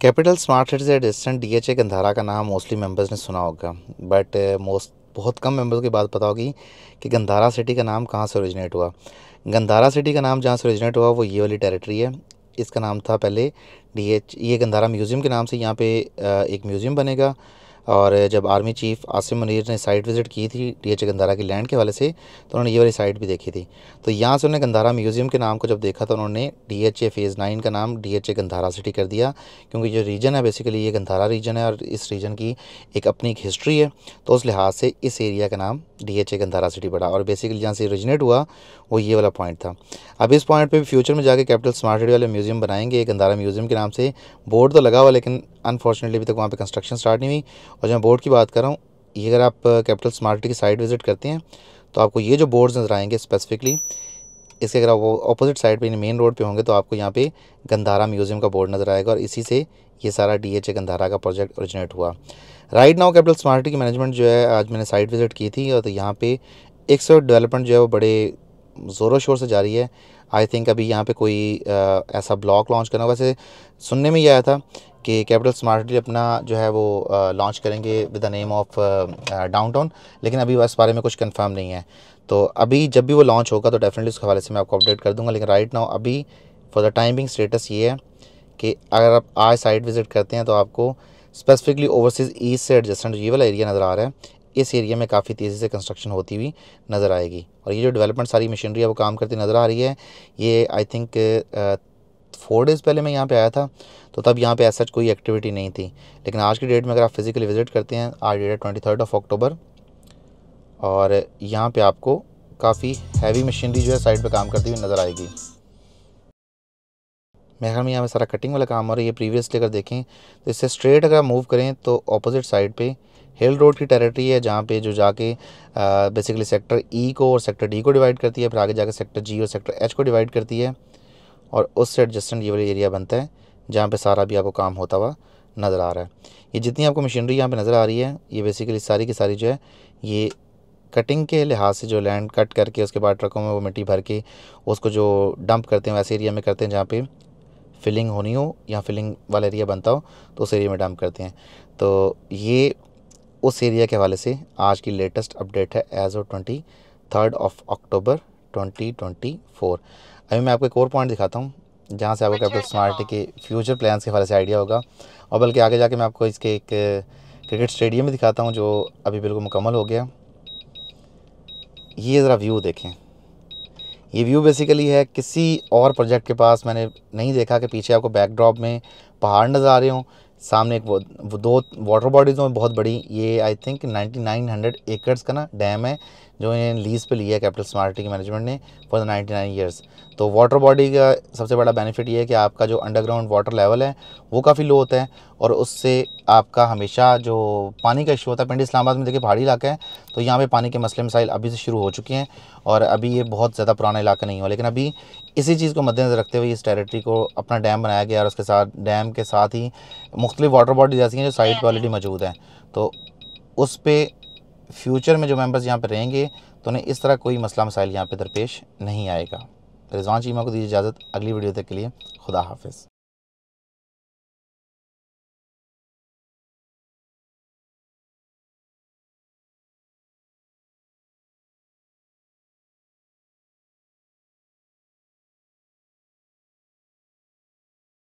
Capital smart cities से adjacent D H A Gandhara का नाम मोस्टली मेंबर्स ने सुना होगा बट मोस्ट uh, बहुत कम मेंबर्स की बात पता होगी कि गंधारा सिटी का नाम कहाँ से ओरिजिनेट हुआ गंधारा सिटी का नाम जहाँ से ओरिजिनेट हुआ वो ये वाली टेरिटरी है इसका नाम था पहले डी एच ये गंधारा म्यूज़ियम के नाम से यहाँ पे uh, एक म्यूज़ियम बनेगा और जब आर्मी चीफ आसिम मनीर ने साइट विज़िट की थी डी एच गंदारा की लैंड के वाले से तो उन्होंने ये वाली साइट भी देखी थी तो यहाँ से उन्होंने गंदारा म्यूज़ियम के नाम को जब देखा तो उन्होंने D H A phase nine का नाम D H A Gandhara city कर दिया क्योंकि जो रीजन है बेसिकली ये गंदारा रीजन है और इस रीजन की एक अपनी एक हिस्ट्री है तो उस लिहाज से इस एरिया का नाम D H A Gandhara city पड़ा और बेसिकली जहाँ से ओरिजिनेट हुआ वो ये वाला पॉइंट था अब इस पॉइंट पर भी फ्यूचर में जाकर कैपिटल स्मार्ट सिटी वाले म्यूज़ियम बनाएंगे गंदारा म्यूज़ियम के नाम से बोर्ड तो लगा हुआ लेकिन अनफॉर्चुनेटली अभी तक वहाँ पे कंस्ट्रक्शन स्टार्ट नहीं हुई और जब मैं बोर्ड की बात कर रहा हूँ ये अगर आप कैपिटल स्मार्ट की साइड विज़िट करते हैं तो आपको ये जो बोर्ड्स नज़र आएंगे स्पेसिफिकली इसके अगर आप अपोजिट साइड पर मेन रोड पर होंगे तो आपको यहाँ पे गंधारा म्यूज़ियम का बोर्ड नज़र आएगा और इसी से ये सारा डी एच ए गंधारा का प्रोजेक्ट ओरिजिनेट हुआ राइट नाउ कैपिटल स्मार्ट की मैनेजमेंट जो है आज मैंने साइट विज़िट की थी और तो यहाँ पे एक सौ डेवलपमेंट जो है वो बड़े ज़ोरों शोर से जारी है आई थिंक अभी यहाँ पे कोई आ, ऐसा ब्लॉक लॉन्च करना वैसे सुनने में ये आया था कि कैपिटल स्मार्ट सिटी अपना जो है वो लॉन्च करेंगे with the name of downtown लेकिन अभी इस बारे में कुछ कंफर्म नहीं है तो अभी जब भी वो लॉन्च होगा तो डेफिनेटली उसके हवाले से मैं आपको अपडेट कर दूंगा लेकिन राइट नाउ अभी फॉर द टाइमिंग स्टेटस ये है कि अगर आप आज साइट विज़िट करते हैं तो आपको स्पेसिफिकली ओवरसीज़ ईस्ट से एडजस्टेंट ये वाला एरिया नज़र आ रहा है इस एरिया में काफ़ी तेज़ी से कंस्ट्रक्शन होती हुई नज़र आएगी और ये जो डेवलपमेंट सारी मशीनरी है वो काम करती नज़र आ रही है ये आई थिंक फोर डेज़ पहले मैं यहाँ पे आया था तो तब यहाँ पे ऐसा कोई एक्टिविटी नहीं थी लेकिन आज की डेट में अगर आप फिज़िकली विज़िट करते हैं आज डेट है ट्वेंटी थर्ड ऑफ अक्टूबर और यहाँ पे आपको काफ़ी हैवी मशीनरी जो है साइड पे काम करती हुई नज़र आएगी मेरे ख्याल में यहाँ पर सारा कटिंग वाला काम हो रहा है ये प्रीवियसली अगर देखें तो इससे स्ट्रेट अगर मूव करें तो अपोजिट साइड पर हिल रोड की टेरिटरी है जहाँ पे जो जाके बेसिकली सेक्टर ई e को और सेक्टर डी को डिवाइड करती है फिर आगे जाकर सेक्टर जी और सेक्टर एच को डिवाइड करती है और उससे एडजस्टेंट ये वाला एरिया बनता है जहाँ पे सारा भी आपको काम होता हुआ नज़र आ रहा है ये जितनी आपको मशीनरी यहाँ पे नज़र आ रही है ये बेसिकली सारी की सारी जो है ये कटिंग के लिहाज से जो लैंड कट करके उसके बाद ट्रकों में वो मिट्टी भर के उसको जो डंप करते हैं वैसे एरिया में करते हैं जहाँ पर फिलिंग होनी हो या फिलिंग वाला एरिया बनता हो तो उस एरिया में डंप करते हैं तो ये उस एरिया के हवाले से आज की लेटेस्ट अपडेट है as of twenty third of October 2024 अभी मैं आपको एक और पॉइंट दिखाता हूँ जहाँ से आपको कैपिटल स्मार्ट हाँ। के फ्यूचर प्लान्स के हवाले से आइडिया होगा और बल्कि आगे जाके मैं आपको इसके एक क्रिकेट स्टेडियम भी दिखाता हूँ जो अभी बिल्कुल मुकम्मल हो गया ये ज़रा व्यू देखें ये व्यू बेसिकली है किसी और प्रोजेक्ट के पास मैंने नहीं देखा कि पीछे आपको बैकड्रॉप में पहाड़ नज़र आ रहे हों सामने एक वो, दो वाटर बॉडीज़ हों बहुत बड़ी ये आई थिंक 9900 एकर्स का ना डैम है जो इन्हें लीज पे लिया है कैपिटल स्मार्टी के मैनेजमेंट ने for the ninety nine years तो वाटर बॉडी का सबसे बड़ा बेनिफिट ये है कि आपका जो अंडरग्राउंड वाटर लेवल है वो काफ़ी लो होता है और उससे आपका हमेशा जो पानी का इशू होता है पिंडी इस्लामाबाद में देखिए पहाड़ी इलाका है तो यहाँ पे पानी के मसले मसाइल अभी से शुरू हो चुके हैं और अभी ये बहुत ज़्यादा पुराना इलाका नहीं हुआ लेकिन अभी इसी चीज़ को मद्देनजर रखते हुए इस टेरेटरी को अपना डैम बनाया गया और उसके साथ डैम के साथ ही मुख्तलिफ वाटर बॉडीज़ ऐसी हैं जो साइट पर ऑलरेडी मौजूद हैं तो उस पर फ्यूचर में जो मेंबर्स यहाँ पर रहेंगे तो उन्हें इस तरह कोई मसला मसाइल यहाँ पर दरपेश नहीं आएगा रिजवान चीमा को दीजिए इजाज़त अगली वीडियो तक के लिए खुदा हाफिज़